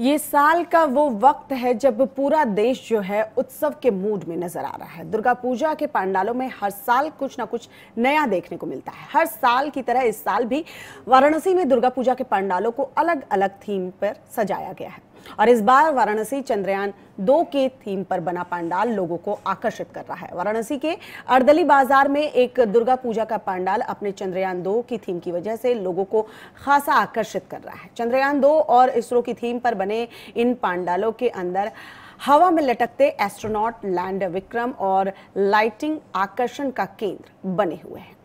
ये साल का वो वक्त है जब पूरा देश जो है उत्सव के मूड में नजर आ रहा है दुर्गा पूजा के पंडालों में हर साल कुछ ना कुछ नया देखने को मिलता है हर साल की तरह इस साल भी वाराणसी में दुर्गा पूजा के पंडालों को अलग अलग थीम पर सजाया गया है और इस बार वाराणसी चंद्रयान दो के थीम पर बना पांडाल लोगों को आकर्षित कर रहा है वाराणसी के अर्दली बाजार में एक दुर्गा पूजा का पांडाल अपने चंद्रयान दो की थीम की वजह से लोगों को खासा आकर्षित कर रहा है चंद्रयान दो और इसरो की थीम पर बने इन पांडालों के अंदर हवा में लटकते एस्ट्रोनॉट लैंडर विक्रम और लाइटिंग आकर्षण का केंद्र बने हुए हैं